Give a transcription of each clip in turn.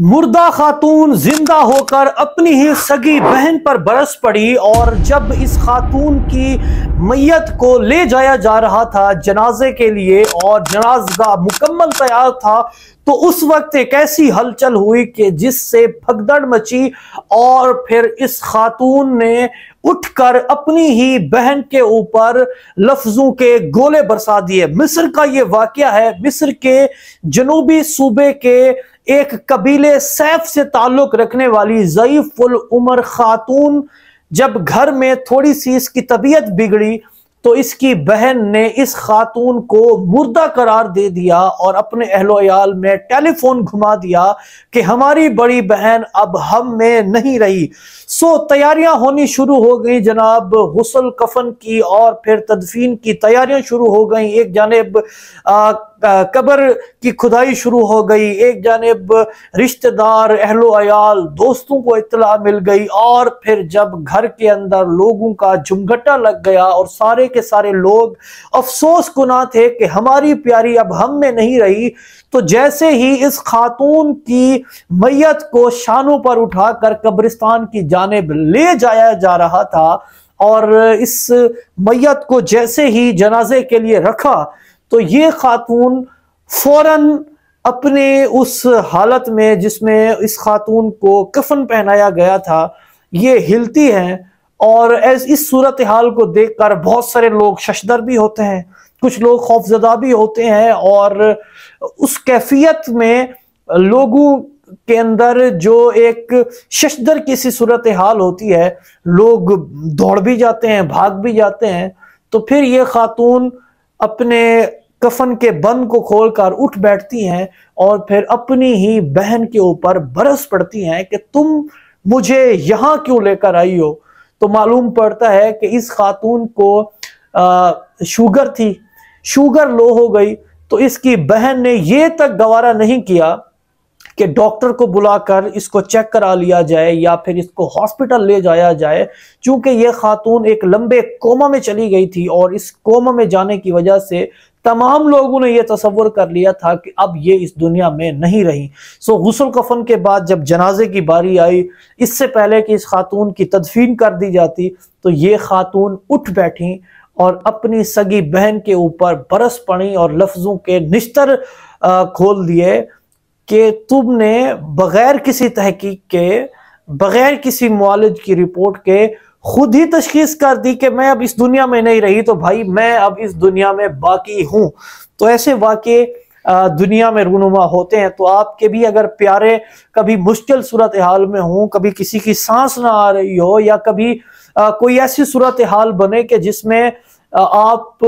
मुर्दा खातून जिंदा होकर अपनी ही सगी बहन पर बरस पड़ी और जब इस खातून की मैयत को ले जाया जा रहा था जनाजे के लिए और जनाजगा मुकम्मल तैयार था तो उस वक्त एक ऐसी हलचल हुई कि जिससे भगदड़ मची और फिर इस खातून ने उठकर अपनी ही बहन के ऊपर लफ्जों के गोले बरसा दिए मिस्र का ये वाक़ है मिस्र के जनूबी सूबे के एक कबीले सैफ से ताल्लुक रखने वाली जयफुल उमर खातून जब घर में थोड़ी सी इसकी तबीयत बिगड़ी तो इसकी बहन ने इस खातून को मुर्दा करार दे दिया और अपने अहलोयाल में टेलीफोन घुमा दिया कि हमारी बड़ी बहन अब हम में नहीं रही सो तैयारियां होनी शुरू हो गई जनाब गसल कफन की और फिर तदफीन की तैयारियां शुरू हो गई एक जानेब कबर की खुदाई शुरू हो गई एक जानब रिश्तेदार अहलो अयाल दोस्तों को इतला मिल गई और फिर जब घर के अंदर लोगों का झुमघटा लग गया और सारे के सारे लोग अफसोस गुना थे कि हमारी प्यारी अब हम में नहीं रही तो जैसे ही इस खातून की मैत को शानों पर उठाकर कब्रिस्तान की जानब ले जाया जा रहा था और इस मैत को जैसे ही जनाजे के लिए रखा तो ये खातून फौरन अपने उस हालत में जिसमें इस खातून को कफन पहनाया गया था ये हिलती हैं और इस सूरत हाल को देखकर बहुत सारे लोग शशदर भी होते हैं कुछ लोग खौफजदा भी होते हैं और उस कैफियत में लोगों के अंदर जो एक शशदर की सी सूरत हाल होती है लोग दौड़ भी जाते हैं भाग भी जाते हैं तो फिर ये खातून अपने कफन के बंद को खोलकर उठ बैठती हैं और फिर अपनी ही बहन के ऊपर बरस पड़ती हैं कि तुम मुझे यहाँ क्यों लेकर आई हो तो मालूम पड़ता है कि इस खातून को आ, शुगर थी शुगर लो हो गई तो इसकी बहन ने यह तक गवारा नहीं किया कि डॉक्टर को बुलाकर इसको चेक करा लिया जाए या फिर इसको हॉस्पिटल ले जाया जाए क्योंकि ये खातून एक लंबे कोमा में चली गई थी और इस कोमा में जाने की वजह से तमाम लोगों ने यह तस्वर कर लिया था कि अब ये इस दुनिया में नहीं रही सो गसल कफन के बाद जब जनाजे की बारी आई इससे पहले कि इस खातून की तदफीन कर दी जाती तो ये खातून उठ बैठी और अपनी सगी बहन के ऊपर बरस पड़ी और लफ्ज़ों के निश्तर खोल दिए कि तुमने बग़ैर किसी तहकीक के बग़ैर किसी मालज की रिपोर्ट के खुद ही तशखीस कर दी कि मैं अब इस दुनिया में नहीं रही तो भाई मैं अब इस दुनिया में बाकी हूं तो ऐसे वाक्य दुनिया में रूनुमा होते हैं तो आपके भी अगर प्यारे कभी मुश्किल सूरत हाल में हों कभी किसी की सांस ना आ रही हो या कभी आ, कोई ऐसी सूरत हाल बने कि जिसमें आप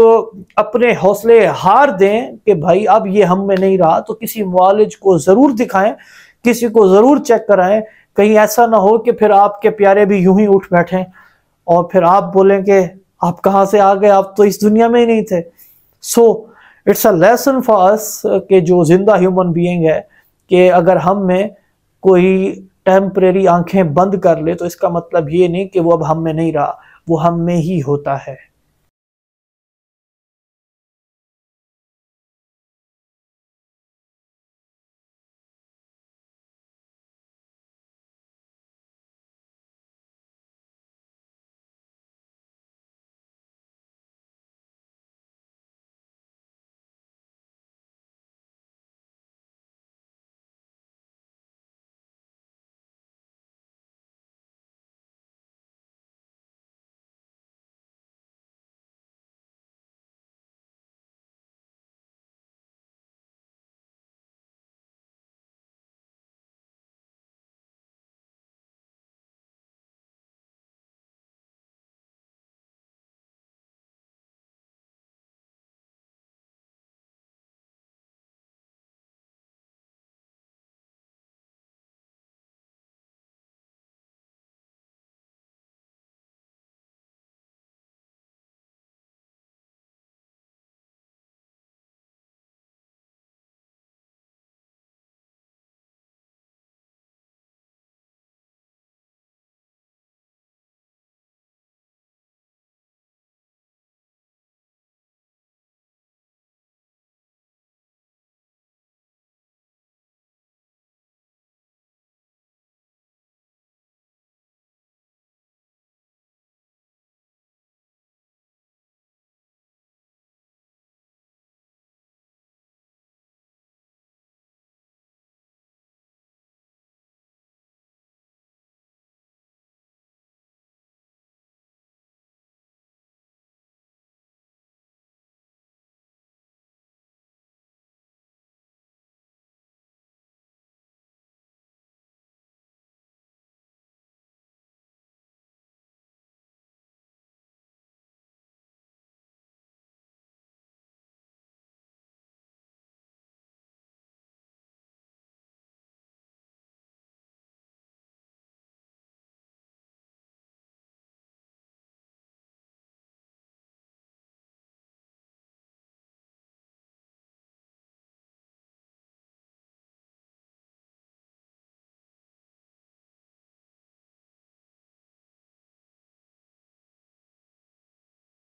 अपने हौसले हार दें कि भाई अब ये हम में नहीं रहा तो किसी मालिज को ज़रूर दिखाएं किसी को ज़रूर चेक कराएं कहीं ऐसा ना हो कि फिर आपके प्यारे भी यूं ही उठ बैठें और फिर आप बोलेंगे आप कहाँ से आ गए आप तो इस दुनिया में ही नहीं थे so it's a lesson for us के जो जिंदा ह्यूमन बीइंग है कि अगर हम में कोई टेम्परेरी आंखें बंद कर ले तो इसका मतलब ये नहीं कि वो अब हम में नहीं रहा वो हम में ही होता है